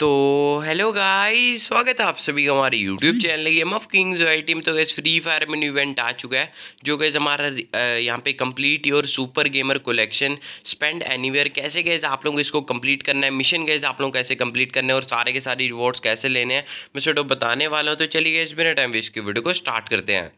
तो hello guys स्वागत है आप सभी का हमारे YouTube channel game of kings Y में तो गैस फ्री फायर में इवेंट आ चुका है जो गैस हमारा यहाँ पे complete your super gamer collection spend anywhere कैसे गैस आप लोग इसको कंप्लीट करना है मिशन गैस आप लोग कैसे कंप्लीट करना है और सारे के सारे रिवॉर्ड्स कैसे लेने हैं मैं सोटो बताने वाला हूँ तो चलिए इस बिना टाइम वेस्ट की वीडियो को स्टार्ट करते हैं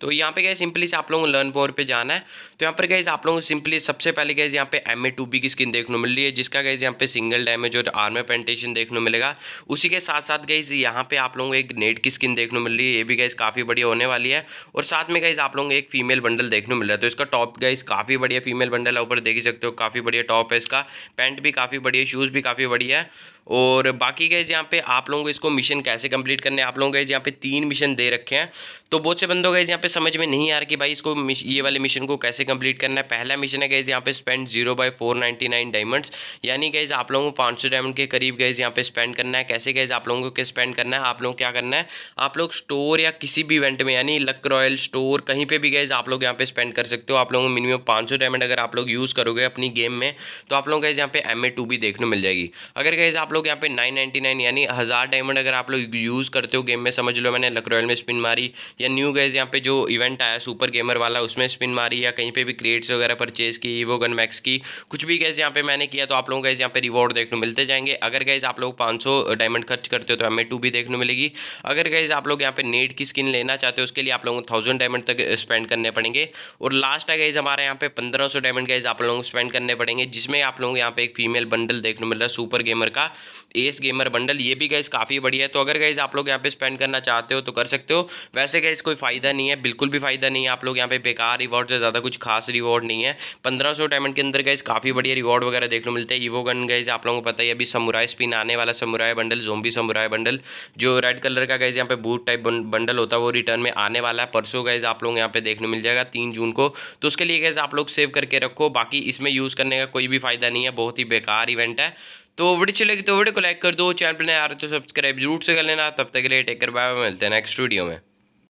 तो यहाँ पे गए सिंपली से आप लोगों को लर्न मोर पे जाना है तो यहाँ पर गए आप लोगों को सिंपली सबसे पहले गए यहाँ पे एम ए टू बी की स्किन देखने को मिल रही है जिसका गए यहाँ पे सिंगल डैमेज और आर्मर पेंटेशन देखने को मिलेगा उसी के साथ साथ गई यहाँ पे आप लोगों को एक नेट की स्किन देखने को मिल रही है ये भी गई काफ़ी बढ़िया होने वाली है और साथ में गई आप लोगों को एक फीमेल बंडल देखने को मिल रहा है तो इसका टॉप गई काफ़ी बढ़िया फीमेल बंडल है ऊपर देख ही सकते हो काफ़ी बढ़िया टॉप है इसका पैंट भी काफ़ी बढ़िया शूज़ भी काफ़ी बढ़िया है और बाकी गए यहाँ पे आप लोगों को इसको मिशन कैसे कंप्लीट करने आप लोगों गए यहाँ पे तीन मिशन दे रखे हैं तो बहुत से बंदों गए यहाँ पे समझ में नहीं आ रहा कि भाई इसको ये वाले मिशन को कैसे कंप्लीट करना है पहला मिशन है गए यहाँ पे spend zero by four ninety nine diamonds यानी गए आप लोगों को पाँच सौ डायमंड के करीब गए यहाँ पे स्पेंड करना है कैसे गए आप लोगों को स्पेंड करना है आप लोग क्या करना है आप लोग स्टोर या किसी भी इवेंट में यानी लक रॉयल स्टोर कहीं पर भी गए आप लोग यहाँ पे स्पेंड कर सकते हो आप लोगों को मिनिमम पाँच डायमंड अगर आप लोग यूज़ करोगे अपनी गेम में तो आप लोगों गए यहाँ पे एम ए टू भी देखने मिल जाएगी अगर गए आप लोग यहाँ पे 999 यानी हज़ार डायमंड अगर आप लोग यूज़ करते हो गेम में समझ लो मैंने लकरोयल में स्पिन मारी या न्यू गैस यहाँ पे जो इवेंट आया सुपर गेमर वाला उसमें स्पिन मारी या कहीं पे भी क्रिएट्स वगैरह परचेज की वो गन मैक्स की कुछ भी गैस यहाँ पे मैंने किया तो आप लोगों गैस यहाँ पे रिवॉर्ड देखने मिलते जाएंगे अगर गैस आप लोग पाँच डायमंड खर्च करते हो तो एम टू भी देखने मिलेगी अगर गैस आप लोग यहाँ पे नेट की स्किन लेना चाहते हो उसके लिए आप लोगों को थाउजेंड डायमंड तक स्पेंड करने पड़ेंगे और लास्ट है गैस हमारे यहाँ पे पंद्रह डायमंड गैस आप लोगों को स्पेंड करने पड़ेंगे जिसमें आप लोगों को यहाँ पे एक फीमेल बंडल देखने मिल रहा है सुपर गेमर का एस गेमर बंडल ये भी गैस काफ़ी बढ़िया है तो अगर गैस आप लोग यहाँ पे स्पेंड करना चाहते हो तो कर सकते हो वैसे गैस कोई फ़ायदा नहीं है बिल्कुल भी फ़ायदा नहीं है आप लोग यहाँ पे बेकार रिवॉर्ड से ज़्यादा कुछ खास रिवॉर्ड नहीं है पंद्रह सौ डायमंड के अंदर गैस काफ़ी बढ़िया रिवॉर्ड वगैरह देखने मिलते हैं ईवो गन गैस आप लोगों को पता ही अभी समुराय स्पिन आने वाला samurai bundle zombie samurai bundle जो रेड कलर का गैस यहाँ पे बूट टाइप बंडल होता है वो रिटर्न में आने वाला है परसों गाइज आप लोग यहाँ पे देखने मिल जाएगा तीन जून को तो उसके लिए गैस आप लोग सेव करके रखो बाकी इसमें यूज़ करने का कोई भी फ़ायदा नहीं है बहुत ही बेकार इवेंट है तो वीडियो चलेगी तो वीडियो को लाइक कर दो चैनल पर नया आ रहे तो सब्सक्राइब जरूर से कर लेना तब तक के लिए टेक कर बाय मिलते हैं नेक्स्ट वीडियो में